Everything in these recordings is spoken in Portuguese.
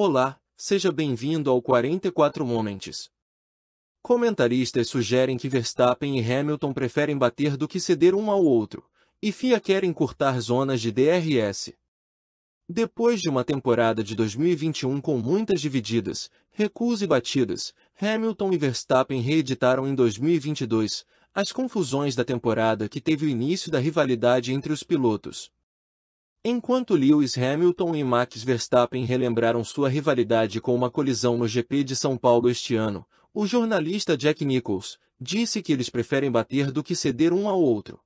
Olá, seja bem-vindo ao 44 Moments. Comentaristas sugerem que Verstappen e Hamilton preferem bater do que ceder um ao outro, e FIA quer encurtar zonas de DRS. Depois de uma temporada de 2021 com muitas divididas, recuos e batidas, Hamilton e Verstappen reeditaram em 2022 as confusões da temporada que teve o início da rivalidade entre os pilotos. Enquanto Lewis Hamilton e Max Verstappen relembraram sua rivalidade com uma colisão no GP de São Paulo este ano, o jornalista Jack Nichols disse que eles preferem bater do que ceder um ao outro.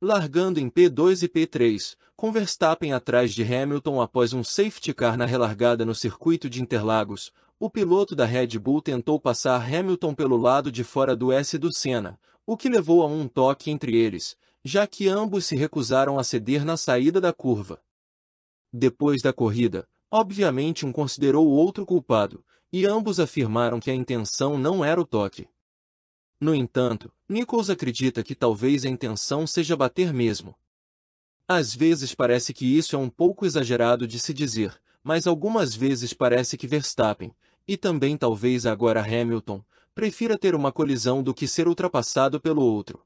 Largando em P2 e P3, com Verstappen atrás de Hamilton após um safety car na relargada no circuito de Interlagos, o piloto da Red Bull tentou passar Hamilton pelo lado de fora do S do Senna, o que levou a um toque entre eles, já que ambos se recusaram a ceder na saída da curva. Depois da corrida, obviamente um considerou o outro culpado, e ambos afirmaram que a intenção não era o toque. No entanto, Nichols acredita que talvez a intenção seja bater mesmo. Às vezes parece que isso é um pouco exagerado de se dizer, mas algumas vezes parece que Verstappen, e também talvez agora Hamilton, prefira ter uma colisão do que ser ultrapassado pelo outro.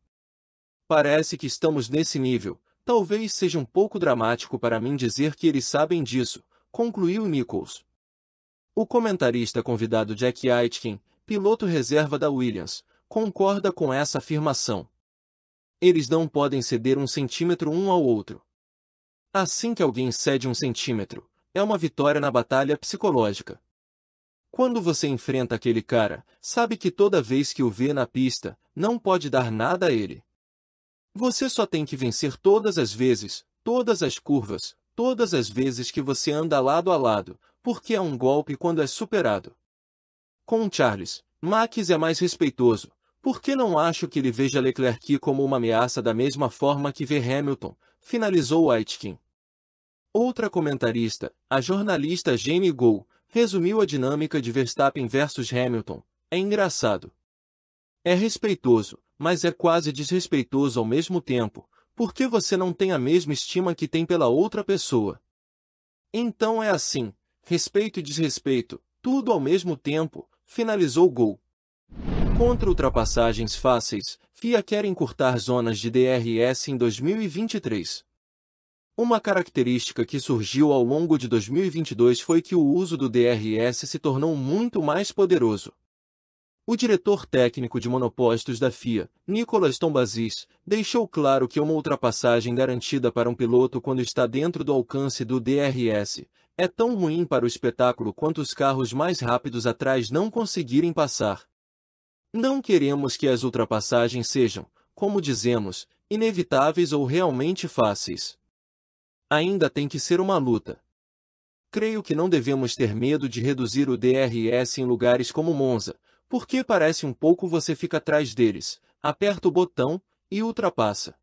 Parece que estamos nesse nível. Talvez seja um pouco dramático para mim dizer que eles sabem disso, concluiu Nichols. O comentarista convidado Jack Aitken, piloto reserva da Williams, concorda com essa afirmação. Eles não podem ceder um centímetro um ao outro. Assim que alguém cede um centímetro, é uma vitória na batalha psicológica. Quando você enfrenta aquele cara, sabe que toda vez que o vê na pista, não pode dar nada a ele. Você só tem que vencer todas as vezes, todas as curvas, todas as vezes que você anda lado a lado, porque é um golpe quando é superado. Com Charles, Max é mais respeitoso, porque não acho que ele veja Leclerc como uma ameaça da mesma forma que vê Hamilton, finalizou Aitken. Outra comentarista, a jornalista Jamie Gou, resumiu a dinâmica de Verstappen versus Hamilton. É engraçado. É respeitoso, mas é quase desrespeitoso ao mesmo tempo, porque você não tem a mesma estima que tem pela outra pessoa. Então é assim, respeito e desrespeito, tudo ao mesmo tempo, finalizou Gol. Contra ultrapassagens fáceis, FIA quer encurtar zonas de DRS em 2023. Uma característica que surgiu ao longo de 2022 foi que o uso do DRS se tornou muito mais poderoso. O diretor técnico de monopostos da FIA, Nicolas Tombazis, deixou claro que uma ultrapassagem garantida para um piloto quando está dentro do alcance do DRS é tão ruim para o espetáculo quanto os carros mais rápidos atrás não conseguirem passar. Não queremos que as ultrapassagens sejam, como dizemos, inevitáveis ou realmente fáceis. Ainda tem que ser uma luta. Creio que não devemos ter medo de reduzir o DRS em lugares como Monza, porque parece um pouco você fica atrás deles, aperta o botão e ultrapassa.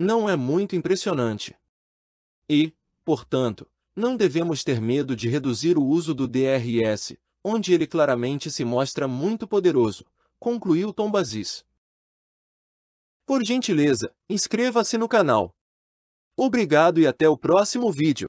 Não é muito impressionante. E, portanto, não devemos ter medo de reduzir o uso do DRS, onde ele claramente se mostra muito poderoso, concluiu Tom Bazis. Por gentileza, inscreva-se no canal. Obrigado e até o próximo vídeo.